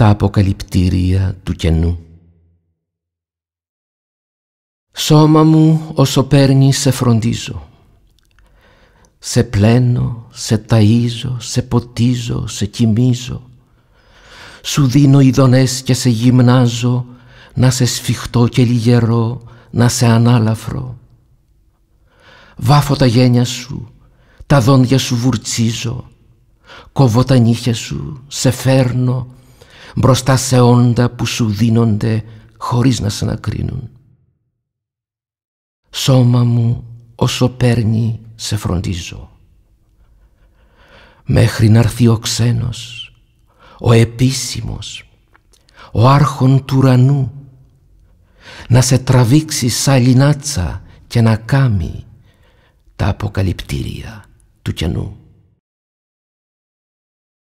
τα αποκαλυπτήρια του κενού. Σώμα μου όσο παίρνει σε φροντίζω, σε πλένω, σε ταΐζω, σε ποτίζω, σε κοιμίζω, σου δίνω ειδονές και σε γυμνάζω, να σε σφιχτώ και λιγερό, να σε ανάλαφρο. Βάφω τα γένια σου, τα δόντια σου βουρτσίζω, κόβω τα νύχια σου, σε φέρνω, μπροστά σε όντα που σου δίνονται χωρίς να σε ανακρίνουν. Σώμα μου όσο παίρνει σε φροντίζω. Μέχρι να έρθει ο ξένος, ο επίσημος, ο άρχον του ουρανού, να σε τραβήξει σαν λινάτσα και να κάμει τα αποκαλυπτήρια του κενού.